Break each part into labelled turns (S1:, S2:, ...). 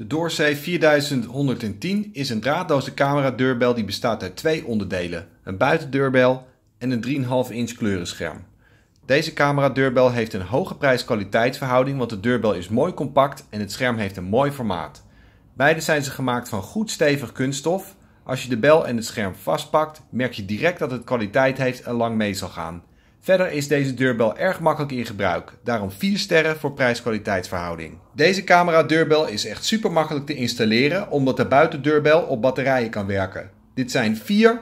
S1: De Dorsey 4110 is een draadloze cameradeurbel die bestaat uit twee onderdelen: een buitendeurbel en een 3,5 inch kleurenscherm. Deze cameradeurbel heeft een hoge prijs-kwaliteitsverhouding, want de deurbel is mooi compact en het scherm heeft een mooi formaat. Beide zijn ze gemaakt van goed stevig kunststof. Als je de bel en het scherm vastpakt, merk je direct dat het kwaliteit heeft en lang mee zal gaan. Verder is deze deurbel erg makkelijk in gebruik, daarom 4 sterren voor prijs-kwaliteitsverhouding. Deze camera deurbel is echt super makkelijk te installeren omdat de buitendeurbel op batterijen kan werken. Dit zijn 4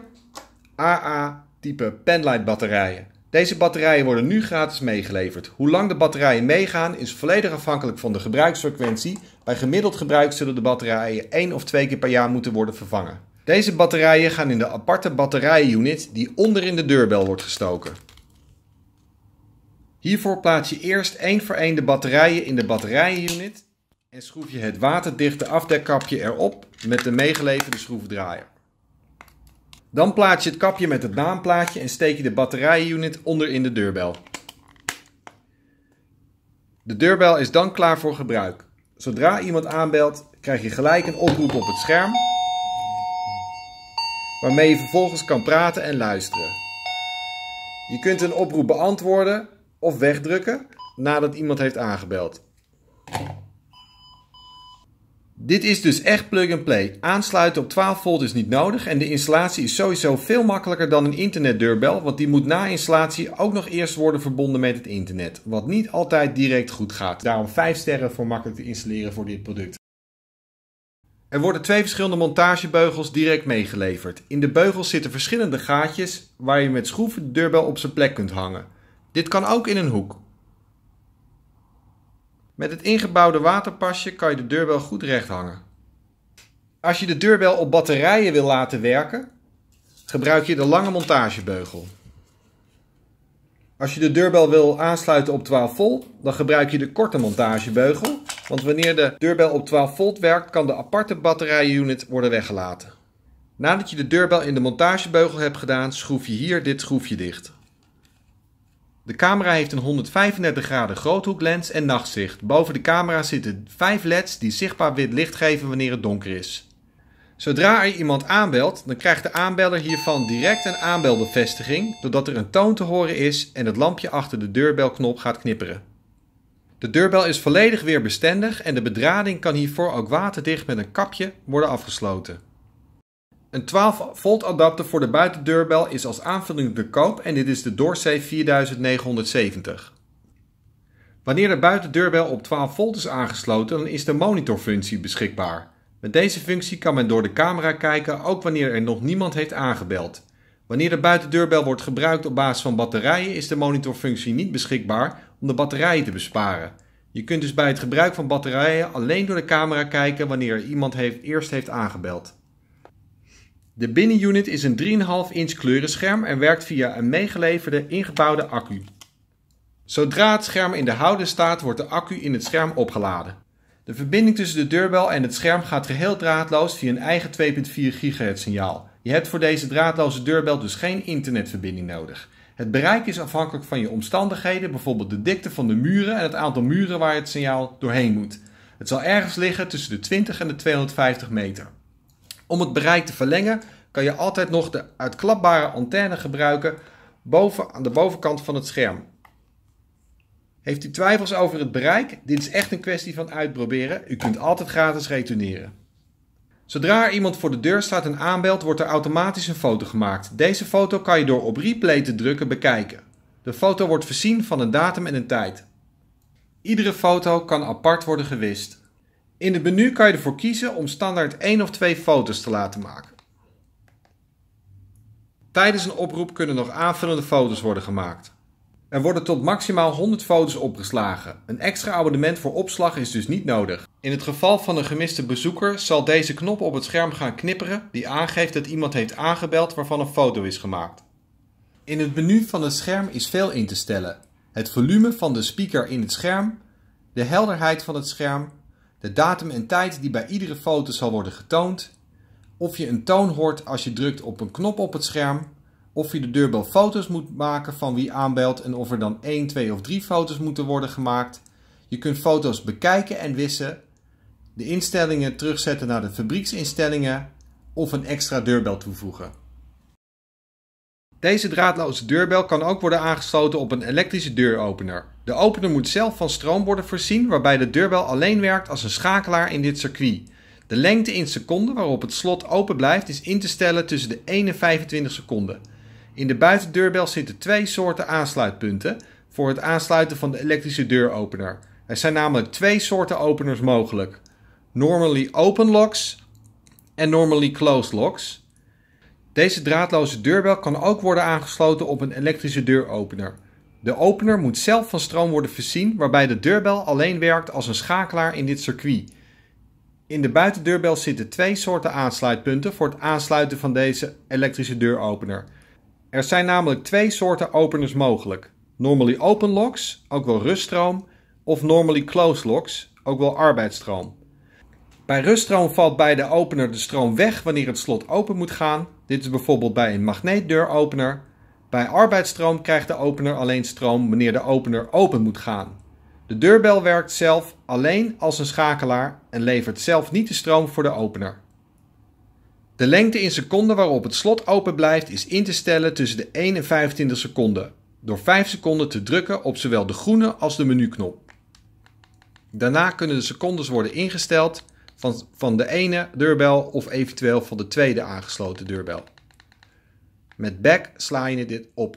S1: AA type penlight batterijen. Deze batterijen worden nu gratis meegeleverd. Hoe lang de batterijen meegaan is volledig afhankelijk van de gebruiksfrequentie. Bij gemiddeld gebruik zullen de batterijen 1 of 2 keer per jaar moeten worden vervangen. Deze batterijen gaan in de aparte batterijenunit die onderin de deurbel wordt gestoken. Hiervoor plaats je eerst één voor één de batterijen in de batterijenunit en schroef je het waterdichte afdekkapje erop met de meegeleverde schroefdraaier. Dan plaats je het kapje met het naamplaatje en steek je de batterijenunit onder in de deurbel. De deurbel is dan klaar voor gebruik. Zodra iemand aanbelt, krijg je gelijk een oproep op het scherm, waarmee je vervolgens kan praten en luisteren. Je kunt een oproep beantwoorden of wegdrukken nadat iemand heeft aangebeld. Dit is dus echt plug-and-play. Aansluiten op 12 volt is niet nodig en de installatie is sowieso veel makkelijker dan een internetdeurbel, want die moet na installatie ook nog eerst worden verbonden met het internet, wat niet altijd direct goed gaat. Daarom 5 sterren voor makkelijk te installeren voor dit product. Er worden twee verschillende montagebeugels direct meegeleverd. In de beugels zitten verschillende gaatjes waar je met schroeven de deurbel op zijn plek kunt hangen. Dit kan ook in een hoek. Met het ingebouwde waterpasje kan je de deurbel goed recht hangen. Als je de deurbel op batterijen wil laten werken, gebruik je de lange montagebeugel. Als je de deurbel wil aansluiten op 12 volt, dan gebruik je de korte montagebeugel. Want wanneer de deurbel op 12 volt werkt, kan de aparte batterijunit worden weggelaten. Nadat je de deurbel in de montagebeugel hebt gedaan, schroef je hier dit schroefje dicht. De camera heeft een 135 graden groothoeklens en nachtzicht. Boven de camera zitten 5 LED's die zichtbaar wit licht geven wanneer het donker is. Zodra er iemand aanbelt, dan krijgt de aanbeller hiervan direct een aanbelbevestiging, doordat er een toon te horen is en het lampje achter de deurbelknop gaat knipperen. De deurbel is volledig weerbestendig en de bedrading kan hiervoor ook waterdicht met een kapje worden afgesloten. Een 12 volt adapter voor de buitendeurbel is als aanvulling te koop en dit is de Dorsey 4970. Wanneer de buitendeurbel op 12 volt is aangesloten, dan is de monitorfunctie beschikbaar. Met deze functie kan men door de camera kijken, ook wanneer er nog niemand heeft aangebeld. Wanneer de buitendeurbel wordt gebruikt op basis van batterijen, is de monitorfunctie niet beschikbaar om de batterijen te besparen. Je kunt dus bij het gebruik van batterijen alleen door de camera kijken wanneer er iemand heeft, eerst heeft aangebeld. De binnenunit is een 3,5 inch kleurenscherm en werkt via een meegeleverde ingebouwde accu. Zodra het scherm in de houding staat, wordt de accu in het scherm opgeladen. De verbinding tussen de deurbel en het scherm gaat geheel draadloos via een eigen 2.4 GHz signaal. Je hebt voor deze draadloze deurbel dus geen internetverbinding nodig. Het bereik is afhankelijk van je omstandigheden, bijvoorbeeld de dikte van de muren en het aantal muren waar het signaal doorheen moet. Het zal ergens liggen tussen de 20 en de 250 meter. Om het bereik te verlengen kan je altijd nog de uitklapbare antenne gebruiken boven, aan de bovenkant van het scherm. Heeft u twijfels over het bereik? Dit is echt een kwestie van uitproberen. U kunt altijd gratis retourneren. Zodra er iemand voor de deur staat en aanbelt, wordt er automatisch een foto gemaakt. Deze foto kan je door op replay te drukken bekijken. De foto wordt voorzien van een datum en een tijd. Iedere foto kan apart worden gewist. In het menu kan je ervoor kiezen om standaard één of twee foto's te laten maken. Tijdens een oproep kunnen nog aanvullende foto's worden gemaakt. Er worden tot maximaal 100 foto's opgeslagen. Een extra abonnement voor opslag is dus niet nodig. In het geval van een gemiste bezoeker zal deze knop op het scherm gaan knipperen die aangeeft dat iemand heeft aangebeld waarvan een foto is gemaakt. In het menu van het scherm is veel in te stellen. Het volume van de speaker in het scherm, de helderheid van het scherm de datum en tijd die bij iedere foto zal worden getoond, of je een toon hoort als je drukt op een knop op het scherm, of je de deurbel foto's moet maken van wie aanbelt en of er dan 1, 2 of 3 foto's moeten worden gemaakt. Je kunt foto's bekijken en wissen, de instellingen terugzetten naar de fabrieksinstellingen of een extra deurbel toevoegen. Deze draadloze deurbel kan ook worden aangesloten op een elektrische deuropener. De opener moet zelf van stroom worden voorzien waarbij de deurbel alleen werkt als een schakelaar in dit circuit. De lengte in seconden waarop het slot open blijft is in te stellen tussen de 1 en 25 seconden. In de buitendeurbel zitten twee soorten aansluitpunten voor het aansluiten van de elektrische deuropener. Er zijn namelijk twee soorten openers mogelijk: normally open locks en normally closed locks. Deze draadloze deurbel kan ook worden aangesloten op een elektrische deuropener. De opener moet zelf van stroom worden voorzien, waarbij de deurbel alleen werkt als een schakelaar in dit circuit. In de buitendeurbel zitten twee soorten aansluitpunten voor het aansluiten van deze elektrische deuropener. Er zijn namelijk twee soorten openers mogelijk: normally open locks, ook wel ruststroom, of normally closed locks, ook wel arbeidsstroom. Bij ruststroom valt bij de opener de stroom weg wanneer het slot open moet gaan. Dit is bijvoorbeeld bij een magneetdeuropener. Bij arbeidsstroom krijgt de opener alleen stroom wanneer de opener open moet gaan. De deurbel werkt zelf alleen als een schakelaar en levert zelf niet de stroom voor de opener. De lengte in seconden waarop het slot open blijft is in te stellen tussen de 1 en 25 seconden, door 5 seconden te drukken op zowel de groene als de menuknop. Daarna kunnen de secondes worden ingesteld van, van de ene deurbel of eventueel van de tweede aangesloten deurbel. Met back sla je dit op